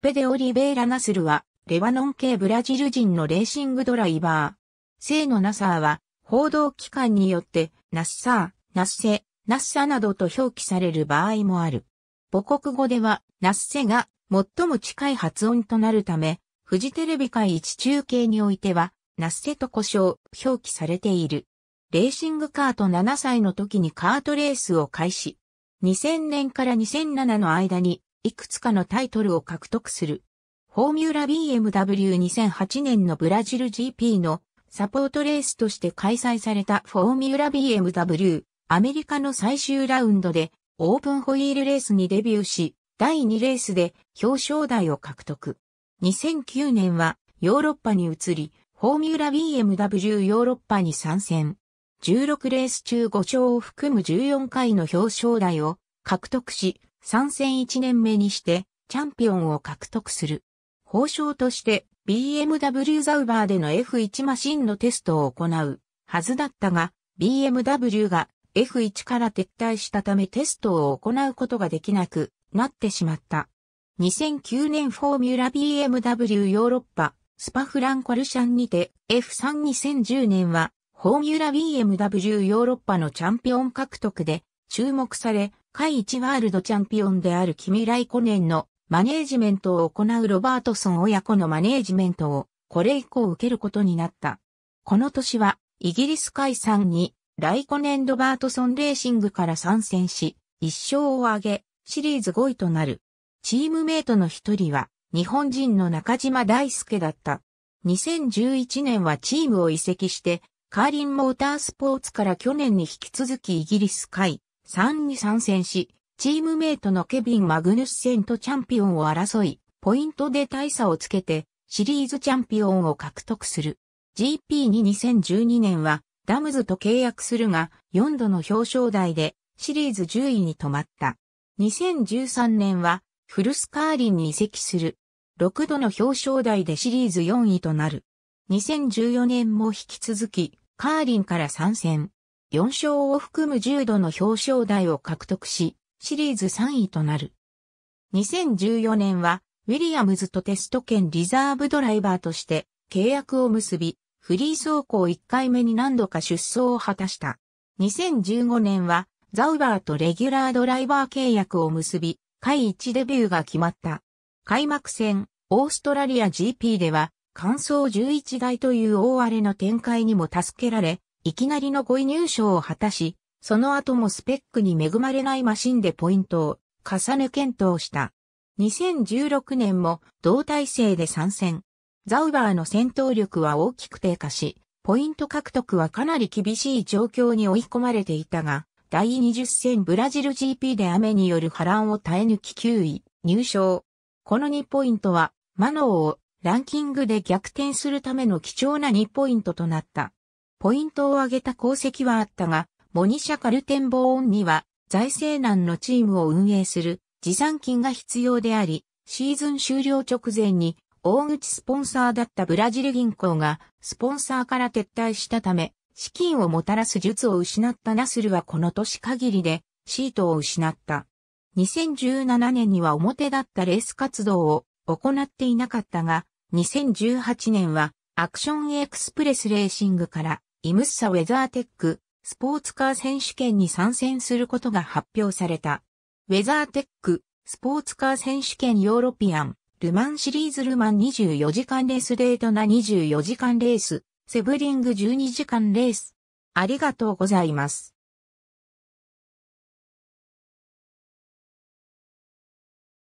ペデオリベーラ・ナスルは、レバノン系ブラジル人のレーシングドライバー。聖のナサーは、報道機関によって、ナッサー、ナッセ、ナッサなどと表記される場合もある。母国語では、ナッセが最も近い発音となるため、フジテレビ界一中継においては、ナッセと呼称、表記されている。レーシングカート7歳の時にカートレースを開始。2000年から2007の間にいくつかのタイトルを獲得する。フォーミュラ BMW2008 年のブラジル GP のサポートレースとして開催されたフォーミュラ BMW アメリカの最終ラウンドでオープンホイールレースにデビューし、第2レースで表彰台を獲得。2009年はヨーロッパに移り、フォーミュラ BMW ヨーロッパに参戦。16レース中5勝を含む14回の表彰台を獲得し、参戦1年目にしてチャンピオンを獲得する。報奨として BMW ザウバーでの F1 マシンのテストを行うはずだったが、BMW が F1 から撤退したためテストを行うことができなくなってしまった。2009年フォーミュラ BMW ヨーロッパスパフランコルシャンにて F32010 年はフォーミュラ BMW ヨーロッパのチャンピオン獲得で注目され第1ワールドチャンピオンであるキミ・ライコネンのマネージメントを行うロバートソン親子のマネージメントをこれ以降受けることになった。この年はイギリス解散にライコネン・ロバートソンレーシングから参戦し、一勝を挙げ、シリーズ5位となる。チームメイトの一人は日本人の中島大輔だった。2011年はチームを移籍して、カーリンモータースポーツから去年に引き続きイギリス会3に参戦し、チームメイトのケビン・マグヌスセンとチャンピオンを争い、ポイントで大差をつけて、シリーズチャンピオンを獲得する。GP に2012年は、ダムズと契約するが、4度の表彰台で、シリーズ10位に止まった。2013年は、フルスカーリンに移籍する。6度の表彰台でシリーズ4位となる。2014年も引き続き、カーリンから参戦。4勝を含む10度の表彰台を獲得し、シリーズ3位となる。2014年は、ウィリアムズとテスト兼リザーブドライバーとして契約を結び、フリー走行1回目に何度か出走を果たした。2015年は、ザウバーとレギュラードライバー契約を結び、下1デビューが決まった。開幕戦、オーストラリア GP では、完走11台という大荒れの展開にも助けられ、いきなりの5位入賞を果たし、その後もスペックに恵まれないマシンでポイントを重ね検討した。2016年も同体制で参戦。ザウバーの戦闘力は大きく低下し、ポイント獲得はかなり厳しい状況に追い込まれていたが、第20戦ブラジル GP で雨による波乱を耐え抜き9位、入賞。この2ポイントは、マノーをランキングで逆転するための貴重な2ポイントとなった。ポイントを上げた功績はあったが、モニシャ・カルテンボーンには財政難のチームを運営する持参金が必要であり、シーズン終了直前に大口スポンサーだったブラジル銀行がスポンサーから撤退したため、資金をもたらす術を失ったナスルはこの年限りでシートを失った。2017年には表だったレース活動を行っていなかったが、2018年はアクションエクスプレスレーシングからイムッサウェザーテック、スポーツカー選手権に参戦することが発表された。ウェザーテック、スポーツカー選手権ヨーロピアン、ルマンシリーズルマン24時間レースデートな24時間レース、セブリング12時間レース。ありがとうございます。